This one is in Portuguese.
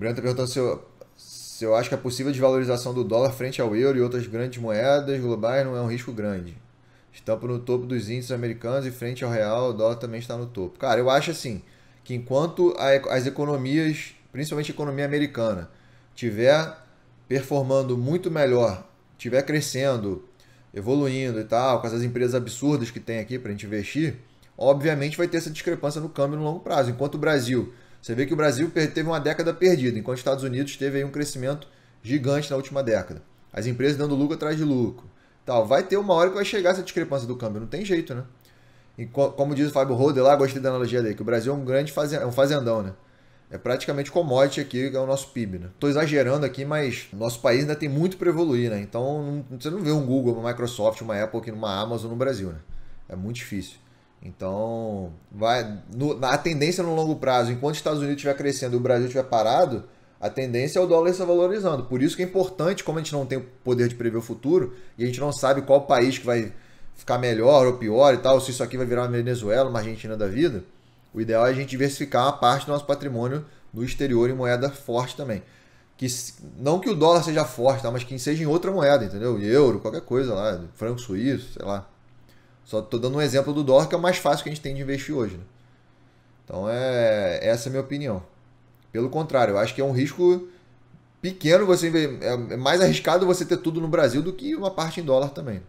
Breno está perguntando se eu, se eu acho que é a possível desvalorização do dólar frente ao euro e outras grandes moedas globais ah, não é um risco grande. Estampo no topo dos índices americanos e frente ao real, o dólar também está no topo. Cara, eu acho assim, que enquanto as economias, principalmente a economia americana, tiver performando muito melhor, tiver crescendo, evoluindo e tal, com essas empresas absurdas que tem aqui para a gente investir, obviamente vai ter essa discrepância no câmbio no longo prazo. Enquanto o Brasil você vê que o Brasil teve uma década perdida, enquanto os Estados Unidos teve um crescimento gigante na última década. As empresas dando lucro atrás de lucro. Tal. Vai ter uma hora que vai chegar essa discrepância do câmbio, não tem jeito, né? E como diz o Fábio Roder lá, gostei da analogia dele, que o Brasil é um grande fazendão, é um fazendão né? É praticamente commodity aqui, que é o nosso PIB, né? Tô exagerando aqui, mas nosso país ainda tem muito para evoluir, né? Então, não, você não vê um Google, uma Microsoft, uma Apple aqui, uma Amazon no Brasil, né? É muito difícil. Então, vai no, na, a tendência no longo prazo, enquanto os Estados Unidos estiver crescendo e o Brasil estiver parado, a tendência é o dólar se valorizando. Por isso que é importante, como a gente não tem o poder de prever o futuro e a gente não sabe qual país que vai ficar melhor ou pior e tal, se isso aqui vai virar uma Venezuela, uma Argentina da vida, o ideal é a gente diversificar uma parte do nosso patrimônio no exterior em moeda forte também. Que, não que o dólar seja forte, tá? mas que seja em outra moeda, entendeu? Euro, qualquer coisa lá, franco suíço, sei lá. Só estou dando um exemplo do dólar, que é o mais fácil que a gente tem de investir hoje. Né? Então, é, essa é a minha opinião. Pelo contrário, eu acho que é um risco pequeno você é, é mais arriscado você ter tudo no Brasil do que uma parte em dólar também.